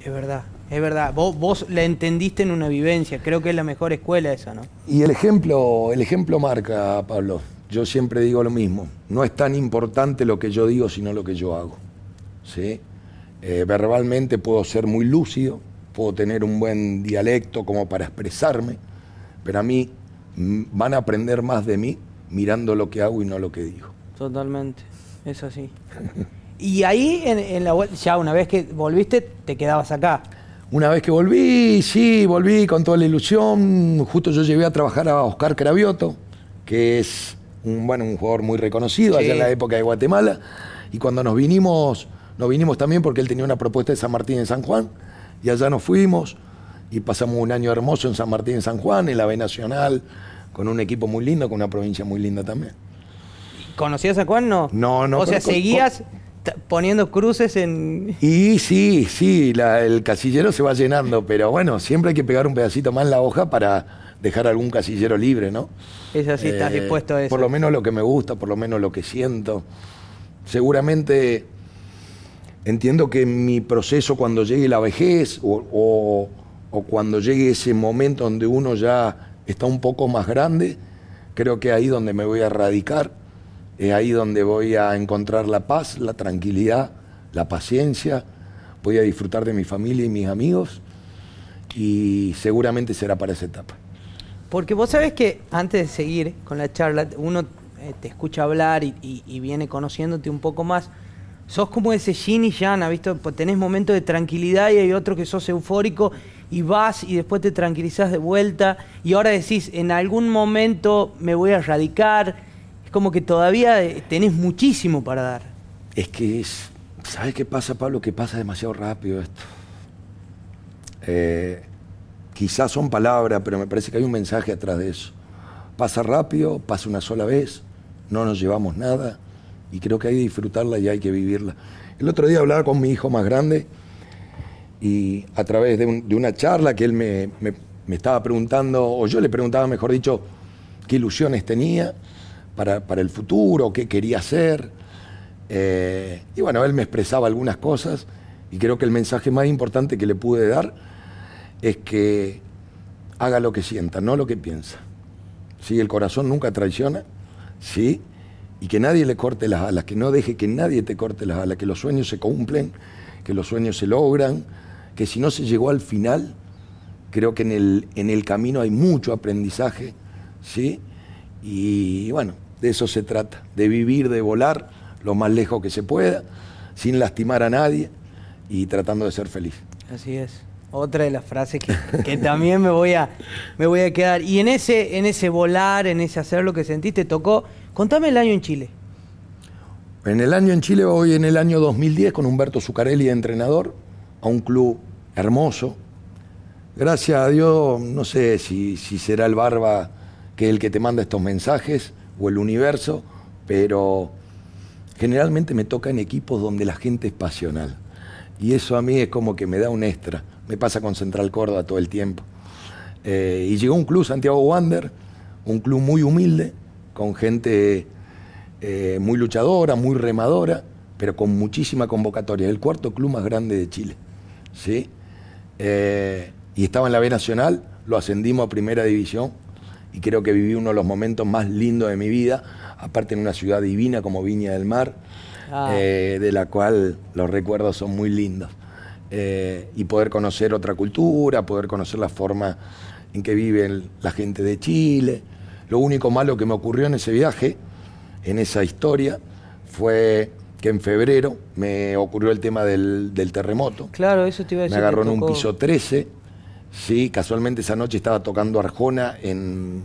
Es verdad, es verdad. Vos, la entendiste en una vivencia, creo que es la mejor escuela esa, ¿no? Y el ejemplo, el ejemplo marca, Pablo. Yo siempre digo lo mismo. No es tan importante lo que yo digo, sino lo que yo hago. ¿Sí? Eh, verbalmente puedo ser muy lúcido, puedo tener un buen dialecto como para expresarme, pero a mí van a aprender más de mí mirando lo que hago y no lo que digo. Totalmente, es así. Y ahí, ya una vez que volviste, te quedabas acá. Una vez que volví, sí, volví con toda la ilusión. Justo yo llevé a trabajar a Oscar Cravioto, que es un, bueno, un jugador muy reconocido allá en la época de Guatemala. Y cuando nos vinimos, nos vinimos también porque él tenía una propuesta de San Martín en San Juan. Y allá nos fuimos y pasamos un año hermoso en San Martín en San Juan, en la B Nacional, con un equipo muy lindo, con una provincia muy linda también. ¿Conocías a Juan? No. No, no. O sea, seguías poniendo cruces en... Y sí, sí, el casillero se va llenando, pero bueno, siempre hay que pegar un pedacito más en la hoja para dejar algún casillero libre, ¿no? Es así, estás dispuesto eh, a eso. Por lo menos lo que me gusta, por lo menos lo que siento. Seguramente entiendo que mi proceso cuando llegue la vejez o, cuando llegue ese momento donde uno ya está un poco más grande, creo que ahí donde me voy a radicar es ahí donde voy a encontrar la paz, la tranquilidad, la paciencia. Voy a disfrutar de mi familia y mis amigos y seguramente será para esa etapa. Porque vos sabés que antes de seguir con la charla, uno eh, te escucha hablar y, viene conociéndote un poco más. Sos como ese yin y yang, ¿viste? Pues tenés momentos de tranquilidad y hay otro que sos eufórico y vas y después te tranquilizás de vuelta y ahora decís, en algún momento me voy a erradicar. Es como que todavía eh, tenés muchísimo para dar. Es que es. ¿Sabes qué pasa, Pablo? Que pasa demasiado rápido esto. Eh, quizás son palabras, pero me parece que hay un mensaje atrás de eso. Pasa rápido, pasa una sola vez, no nos llevamos nada y creo que hay que disfrutarla y hay que vivirla. El otro día hablaba con mi hijo más grande y a través de, una charla que él me, estaba preguntando, o yo le preguntaba, mejor dicho, qué ilusiones tenía para, el futuro, qué quería hacer. Eh, y bueno, él me expresaba algunas cosas y creo que el mensaje más importante que le pude dar es que haga lo que sienta, no lo que piensa. si El corazón nunca traiciona, ¿sí? Y que nadie le corte las alas, que no deje que nadie te corte las alas, que los sueños se cumplen, que los sueños se logran, que si no se llegó al final, creo que en el, en el camino hay mucho aprendizaje, ¿sí? Y bueno, de eso se trata, de vivir, de volar lo más lejos que se pueda, sin lastimar a nadie y tratando de ser feliz. Así es. Otra de las frases que, también me voy, a, me voy a quedar. Y en ese, en ese volar, en ese hacer lo que sentiste, tocó. Contame el año en Chile. En el año en Chile, voy en el año 2010 con Humberto Zucarelli, entrenador a un club hermoso. Gracias a Dios, no sé si, si será el barba que es el que te manda estos mensajes o el universo, pero generalmente me toca en equipos donde la gente es pasional. Y eso a mí es como que me da un extra. Me pasa con Central Córdoba todo el tiempo. Eh, y llegó un club, Santiago Wander, un club muy humilde, con gente eh, muy luchadora, muy remadora, pero con muchísima convocatoria. El cuarto club más grande de Chile. ¿sí? Eh, y estaba en la B Nacional, lo ascendimos a Primera División y creo que viví uno de los momentos más lindos de mi vida, aparte en una ciudad divina como Viña del Mar, ah. eh, de la cual los recuerdos son muy lindos. Eh, y poder conocer otra cultura, poder conocer la forma en que viven la gente de Chile. Lo único malo que me ocurrió en ese viaje, en esa historia, fue que en febrero me ocurrió el tema del, del terremoto. Claro, eso te iba a decir. Me agarró en un piso 13 Sí, casualmente esa noche estaba tocando Arjona en,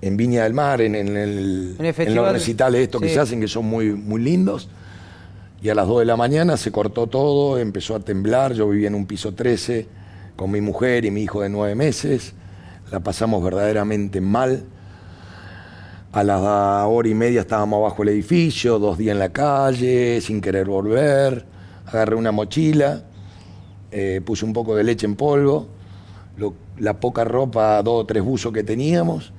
en Viña del Mar, en, los recitales estos que se hacen, que son muy, muy lindos. Y a las 2 de la mañana se cortó todo, empezó a temblar, yo vivía en un piso 13 con mi mujer y mi hijo de 9 meses, la pasamos verdaderamente mal. A las hora y media estábamos abajo del edificio, dos días en la calle, sin querer volver, agarré una mochila eh, puse un poco de leche en polvo, la poca ropa, dos o tres buzos que teníamos.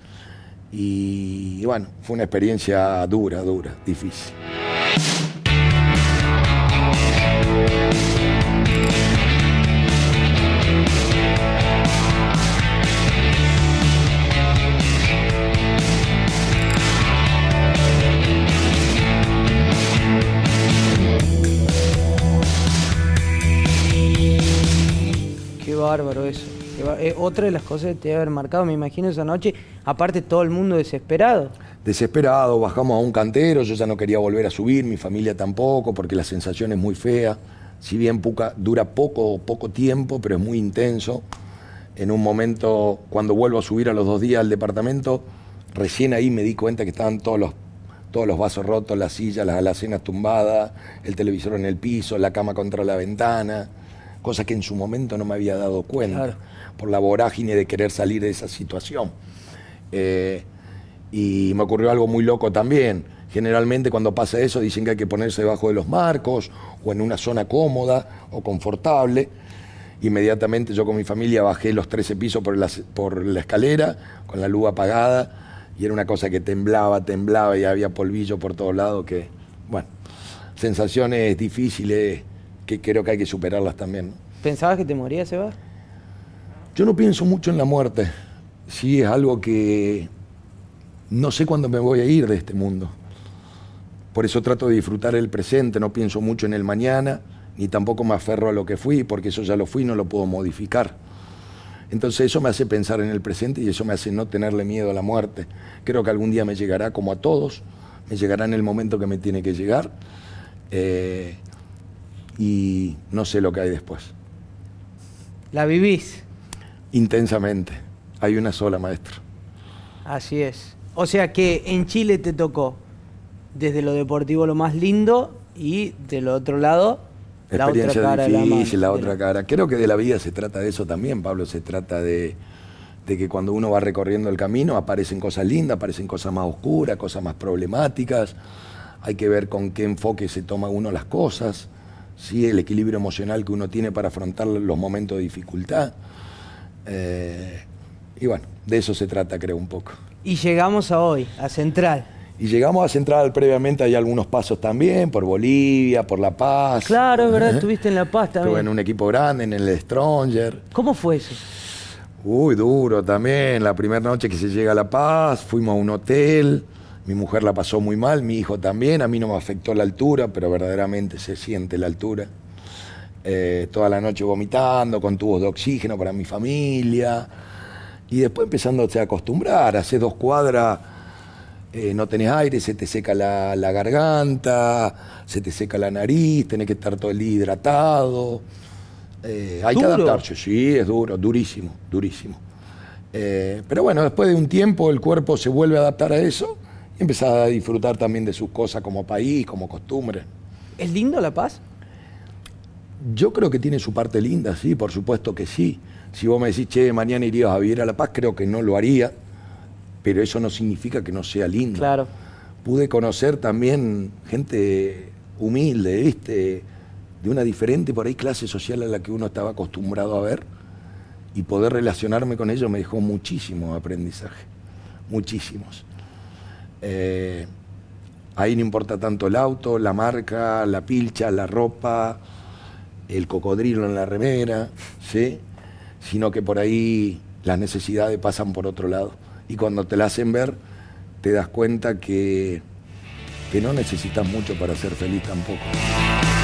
y bueno, fue una experiencia dura, dura, difícil. bárbaro eso. Eh, otra de las cosas que te a haber marcado, me imagino, esa noche, aparte todo el mundo desesperado. Desesperado, bajamos a un cantero, yo ya no quería volver a subir, mi familia tampoco, porque la sensación es muy fea. Si bien dura poco, poco tiempo, pero es muy intenso. En un momento, cuando vuelvo a subir a los dos días al departamento, recién ahí me di cuenta que estaban todos los todos los vasos rotos, las sillas, las alacenas tumbadas, el televisor en el piso, la cama contra la ventana cosa que en su momento no me había dado cuenta, por la vorágine de querer salir de esa situación. Eh, y me ocurrió algo muy loco también. Generalmente cuando pasa eso dicen que hay que ponerse debajo de los marcos o en una zona cómoda o confortable. Inmediatamente yo con mi familia bajé los 13 pisos por la, por la escalera, con la luz apagada, y era una cosa que temblaba, temblaba y había polvillo por todos lados que, bueno, sensaciones difíciles que creo que hay que superarlas también. ¿Pensabas que te morías, Seba? Yo no pienso mucho en la muerte. Sí, es algo que no sé cuándo me voy a ir de este mundo. Por eso trato de disfrutar el presente, no pienso mucho en el mañana, ni tampoco me aferro a lo que fui, porque eso ya lo fui, y no lo puedo modificar. Entonces eso me hace pensar en el presente y eso me hace no tenerle miedo a la muerte. Creo que algún día me llegará como a todos, me llegará en el momento que me tiene que llegar. Eh, y no sé lo que hay después. ¿La vivís? Intensamente. Hay una sola, maestro. Así es. O sea que en Chile te tocó desde lo deportivo lo más lindo y del otro lado la otra cara difícil, la, la otra cara. Creo que de la vida se trata de eso también, Pablo, se trata de, de que cuando uno va recorriendo el camino aparecen cosas lindas, aparecen cosas más oscuras, cosas más problemáticas, hay que ver con qué enfoque se toma uno las cosas. ¿sí? el equilibrio emocional que uno tiene para afrontar los momentos de dificultad. Eh, y bueno, de eso se trata, creo, un poco. Y llegamos a hoy, a Central. Y llegamos a Central previamente, hay algunos pasos también, por Bolivia, por La Paz. Claro, es verdad, ¿Eh? estuviste en La Paz también. Estuve en un equipo grande, en el Stronger. ¿Cómo fue eso? Uy, duro también. La primera noche que se llega a La Paz, fuimos a un hotel. Mi mujer la pasó muy mal, mi hijo también, a mí no me afectó la altura, pero verdaderamente se siente la altura. Eh, toda la noche vomitando, con tubos de oxígeno para mi familia. Y después empezándote a acostumbrar, haces dos cuadras, eh, no tenés aire, se te seca la, garganta, se te seca la nariz, tenés que estar todo el día hidratado. Eh, hay que adaptarse, sí, es duro, durísimo, durísimo. pero bueno, después de un tiempo el cuerpo se vuelve a adaptar a eso y a disfrutar también de sus cosas como país, como costumbre. ¿Es lindo La Paz? Yo creo que tiene su parte linda, sí, por supuesto que sí. Si vos me decís, che, mañana irías a vivir a La Paz, creo que no lo haría, pero eso no significa que no sea lindo. Claro. Pude conocer también gente humilde, ¿viste? De una diferente, por ahí, clase social a la que uno estaba acostumbrado a ver y poder relacionarme con ellos me dejó muchísimo aprendizaje, muchísimos. Eh, ahí no importa tanto el auto, la marca, la pilcha, la ropa, el cocodrilo en la remera, ¿sí? sino que por ahí las necesidades pasan por otro lado. Y cuando te la hacen ver, te das cuenta que, que no necesitas mucho para ser feliz tampoco.